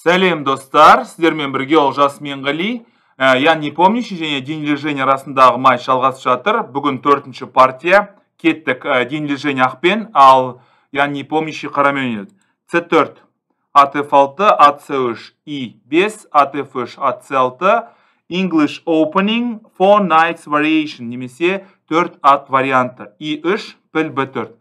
Сәлем, достар! Сіздермен бірге ол жасы мен ғали. Ә, я не помню, ше және денелер және арасындағы май шалғасы жатыр. Бүгін төртінші партия. Кеттік ә, денелер және ақпен, ал я не қарамен ет. С4. АТФ-6, АЦ-3, И-5, АТФ-3, АЦ-6. English Opening, for Nights Variation, немесе төрт ат варианты. И-3, піл бі төрт.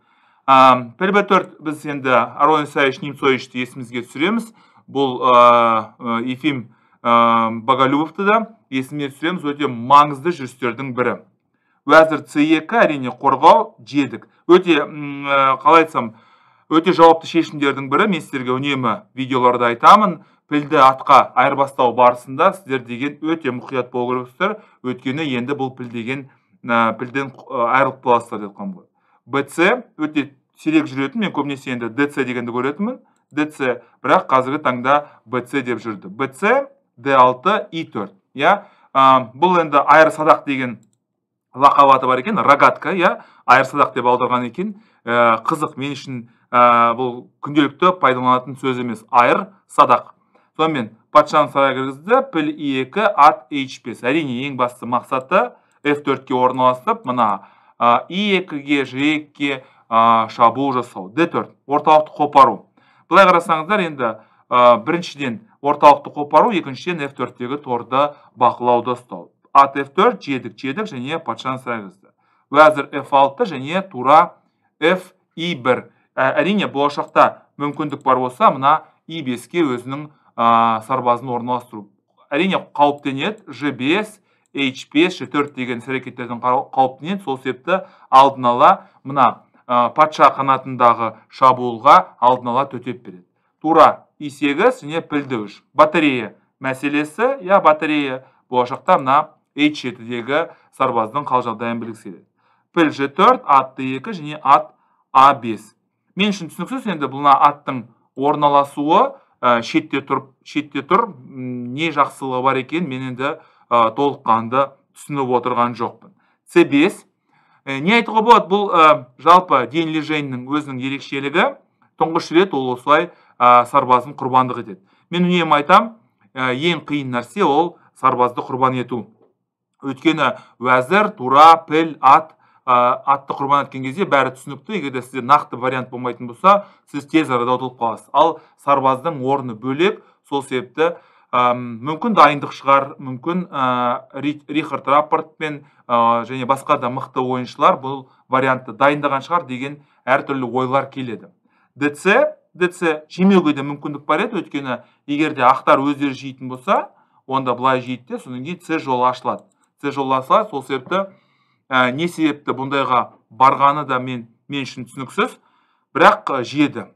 Піл біз енді Аронисайыш Нимцойышты есімізге түсіреміз бұл Ефим Багалюбовты да есіме түсіреміз өте маңызды жүрістердің бірі уәзір c2 әрине қорғау жедік өте қалай айтсам өте жауапты шешімдердің бірі мен сіздерге үнемі видеоларда айтамын пілді атқа айырбастау барысында сіздер деген өте мұқият болу керексіздер енді бұл піл деген ә, пілден айырылып қаласыздар деп қамбыр. бц өте сирек жүретін мен көбінесе енді дц дегенді көретінмін dc бірақ қазіргі таңда bc деп жүрді bc d6 i4 иә бұл енді айырсадақ деген лақаваты бар екен рогатка иә айырсадақ деп аударған екен ә, қызық мен үшін ә, бұл күнделікті пайдаланатын сөз емес айыр садақ сонымен патшаны сарайға кіргізді піл и 2 ат h5 әрине ең басты мақсаты f4-ке орналасып мына и 2 ге ж2-ге шабуыл жасау d4 орталықты қопару Бұлай қарасаңыздар енді ә, біріншіден орталықты қопару екіншіден f4-тегі торды бақылауды ұстау ат f4 жедік жедік және патшан сайғызды. уәзір f6 және тура f 1 ә, әрине болашақта мүмкіндік бар болса мына e 5 ке өзінің ә, сарбазын орналастыру әрине қауіптенет, g5 h5 g4 деген сәрекеттердің қауіптенет, сол септі алдын ала мына ә, патша қанатындағы шабуылға алдын ала төтеп береді тура и сегіз және пілді үш батарея мәселесі иә батарея болашақта мына h жетідегі сарбаздың қал жағдайын білгісі келеді піл ж төрт атты екі және ат а бес мен үшін түсініксіз енді мына аттың орналасуы ә, шетте тұрып шетте тұр не жақсылығы бар екен мен енді э, толыққанды түсініп отырған жоқпын с бес Э, не айтуға болады бұл ә, жалпы день леженнің өзінің ерекшелігі тұңғыш рет ол осылай ә, э, сарбазын құрбандық етеді мен үнемі айтам, ең қиын нәрсе ол сарбазды құрбан ету өйткені уәзір тура піл ат ә, атты құрбан еткен кезде бәрі түсінікті егер де сізде нақты вариант болмайтын болса сіз тез арада ұтылып қаласыз ал сарбаздың орны бөлек сол себепті мүмкін дайындық шығар мүмкін рихард раппорт пен және басқа да мықты ойыншылар бұл вариантты дайындаған шығар деген әртүрлі ойлар келеді дц дц жемеуге де мүмкіндік бар еді өйткені егер де ақтар өздері жейтін болса онда былай жейді де содан кейін с жолы ашылады с жолы ашылады сол себепті не себепті бұндайға барғаны да мен мен үшін түсініксіз бірақ жеді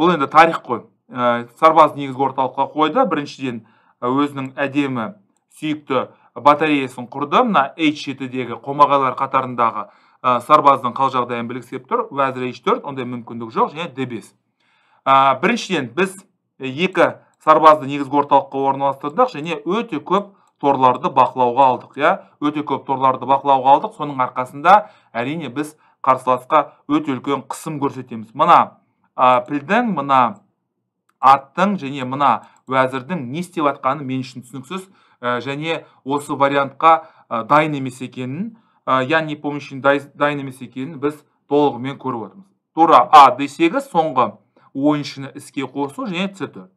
бұл енді тарих қой ә, сарбаз негізгі орталыққа қойды біріншіден э, өзінің әдемі сүйікті батареясын құрды мына h жетідегі қомағайлар қатарындағы ә, сарбаздың қал жағдайын білгісеп тұр уәзір h төрт ондай мүмкіндік жоқ және д бес ә, біріншіден біз екі сарбазды негізгі орталыққа орналастырдық және өте көп торларды бақылауға алдық иә өте көп торларды бақылауға алдық соның арқасында әрине біз қарсыласқа өте үлкен қысым көрсетеміз мына ә, пілдің мына аттың және мына уәзірдің не істеп жатқаны мен үшін түсініксіз ә, және осы вариантқа ә, дайын емес екенін ә, я не помощен дайын емес екенін біз толығымен көріп отырмыз тура а д сегіз соңғы ойыншыны іске қосу және с төрт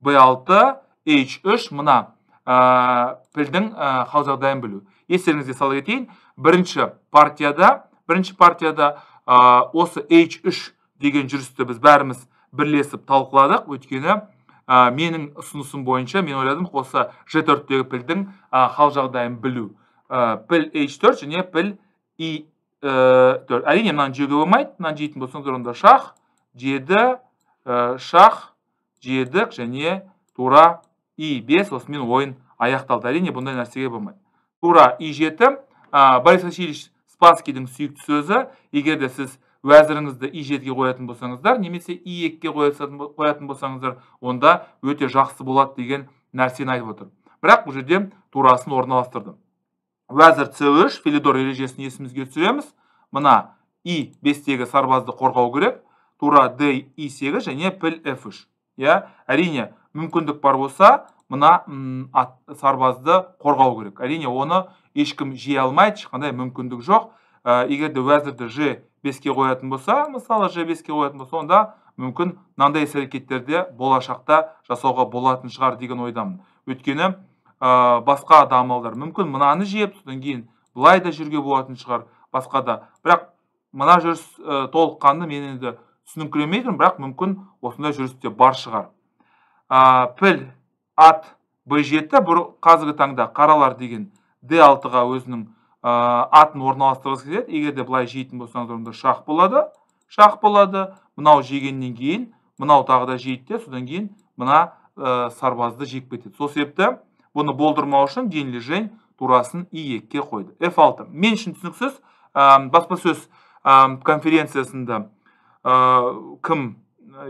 б алты h үш мына ә, пілдің ә, хал жағдайын білу естеріңізге сала кетейін бірінші партияда бірінші партияда ә, осы h үш деген жүрісті біз бәріміз бірлесіп талқыладық өйткені ә, менің ұсынысым бойынша мен ойладым осы ж төрттегі пілдің ә, хал жағдайын білу ә, піл h төрт және піл и төрт әрине мынаны жеуге болмайды мынаны жейтін болсаңыздар онда шах ә, шах жедік және тура и бес осымен ойын аяқталды әрине бұндай нәрсеге болмайды тура и жеті борис васильевич спасскийдің сүйікті сөзі егер де сіз уәзіріңізді и жетіге қоятын болсаңыздар немесе и екіге қоятын болсаңыздар онда өте жақсы болады деген нәрсені айтып отыр бірақ бұл жерде турасын орналастырды уәзір c 3 филидор ережесін есімізге түсіреміз мына и бестегі сарбазды қорғау керек тура д и 8 және піл f 3 иә әрине мүмкіндік бар болса мына сарбазды қорғау керек әрине оны ешкім жей алмайды ешқандай мүмкіндік жоқ Э, егер де уәзірді ж беске қоятын болса мысалы ж беске қоятын болса онда мүмкін мынандай іс әрекеттерді болашақта жасауға болатын шығар деген ойдамын өйткені ә, басқа да амалдар мүмкін мынаны жеп содан кейін былай да жүрге болатын шығар басқа да бірақ мына жүріс ә, толыққанды мен енді тұрмын бірақ мүмкін осындай жүріс те бар шығар ә, піл ат б жеті қазіргі таңда қаралар деген д алтыға өзінің атын орын келеді егер де былай жейтін болсаңыз онда шақ болады шақ болады мынау жегеннен кейін мынау тағы да жейді де содан кейін мына сарбазды жеп кетеді сол себепті бұны болдырмау үшін денлежень турасын и қойды f6 мен үшін түсініксіз ә, баспасөз конференциясында ә, кім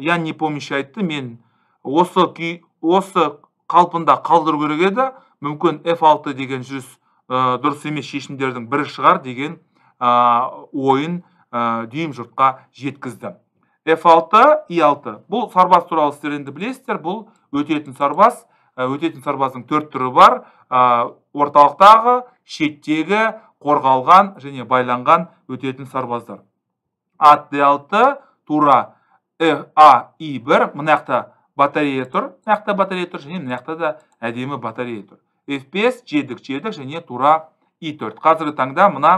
не непомнящий айтты мен осы күй осы қалпында қалдыру керек еді мүмкін f6 деген жүз Э, дұрыс емес шешімдердің бірі шығар деген ойын дүйім жұртқа жеткізді f6 e6 бұл сарбаз туралы сіздер енді білесіздер бұл өтетін сарбаз өтетін сарбаздың төрт түрі бар орталықтағы шеттегі қорғалған және байланған өтетін сарбаздар ат d6 тура э, а и1 мына жақта батарея тұр мына жақта батарея тұр және мына жақта да әдемі батарея тұр f5 жедік жедік және тура и4 қазіргі таңда мына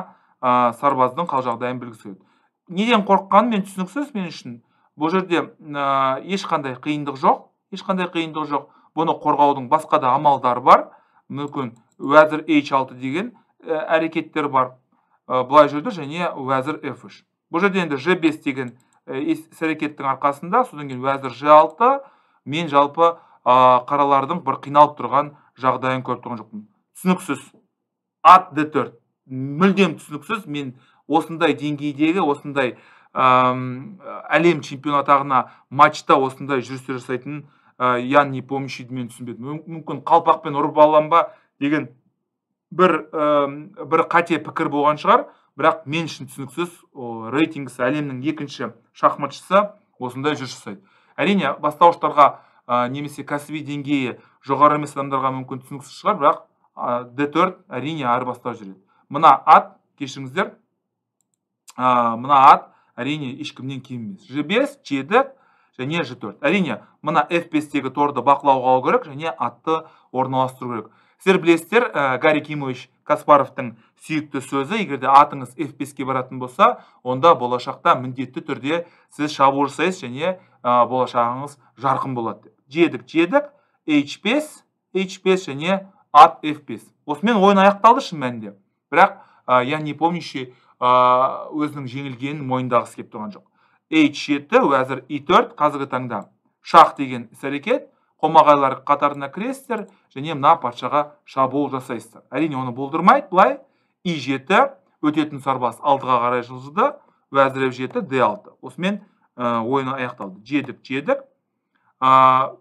сарбаздың қал жағдайын білгісі неден қорққан мен түсініксіз мен үшін бұл жерде ешқандай қиындық жоқ ешқандай қиындық жоқ бұны қорғаудың басқа да амалдары бар мүмкін уәзір h6 деген әрекеттер бар Бұлай былай жүрді және уәзір f3 бұл жерде енді g5 деген іс әрекеттің арқасында содан кейін уәзір g6 мен жалпы қаралардың бір қиналып тұрған жағдайын көріп тұрған жоқпын түсініксіз ат д төрт мүлдем түсініксіз мен осындай деңгейдегі осындай әлем чемпионатағына атағына матчта осындай жүрістер жасайтын ә, ян не мен түсінбедім мүмкін қалпақпен ұрып алам ба деген бір бір қате пікір болған шығар бірақ мен үшін түсініксіз рейтингісі әлемнің екінші шахматшысы осындай жүріс жасайды әрине бастауыштарға ә, немесе кәсіби деңгейі жоғары емес адамдарға мүмкін түсініксіз шығар бірақ ә, d4 әрине айырбастау жүреді мына ат кешіріңіздер ә, мына ат әрине ешкімнен кем емес ж бес g және ж төрт әрине мына f бестегі торды бақылауға алу керек және атты орналастыру керек сіздер білесіздер ә, гарри кимович каспаровтың сүйікті сөзі егер де атыңыз f беске баратын болса онда болашақта міндетті түрде сіз шабуыл жасайсыз және ә, болашағыңыз жарқын болады деп жедік жедік h5 h5 және ат f5 осымен ойын аяқталды шын мәнінде бірақ ә, я не помнящий ә, өзінің жеңілгенін мойындағысы келіп тұрған жоқ h7 уәзір и4 қазіргі таңда шах деген іс әрекет қомағайлар қатарына кіресіздер және мына патшаға шабуыл жасайсыздар әрине оны болдырмайды былай и жеті өтетін сарбаз алтыға қарай жылжыды уәзір f жеті д алты осымен Э, ойыны аяқталды жедік жедік э,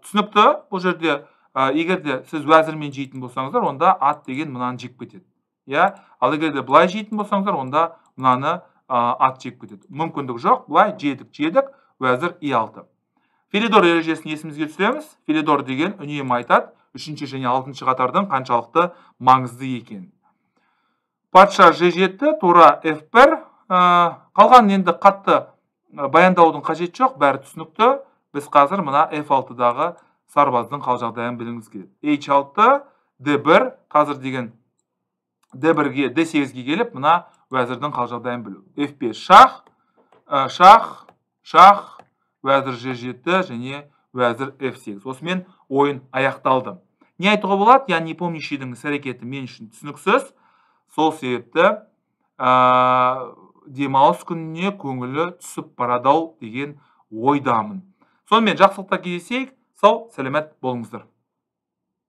түсінікті бұл жерде э, егер де сіз уәзірмен жейтін болсаңыздар онда ат деген мынаны жеп кетеді иә ал егер де былай жейтін болсаңыздар онда мынаны ат жеп кетеді мүмкіндік жоқ былай жедік жедік уәзір и алты филидор ережесін есімізге түсіреміз филидор деген үнемі айтады үшінші және алтыншы қатардың қаншалықты маңызды екенін патша ж жеті тура f бір қалған енді қатты баяндаудың қажеті жоқ бәрі түсінікті біз қазір мына f6-дағы сарбаздың қал жағдайын біліңіз керек h6 d1 қазір деген d1-ге d8-ге келіп мына уәзірдің қал жағдайын білу f5 шах ә, шах шах уәзір g7 және уәзір f8 осымен ойын аяқталды не айтуға болады я непомнящийдің іс әрекеті мен үшін түсініксіз сол себепті ә, демалыс күніне көңілі түсіп барады ау деген ойдамын сонымен жақсылықта кездесейік сау сәлемет болыңыздар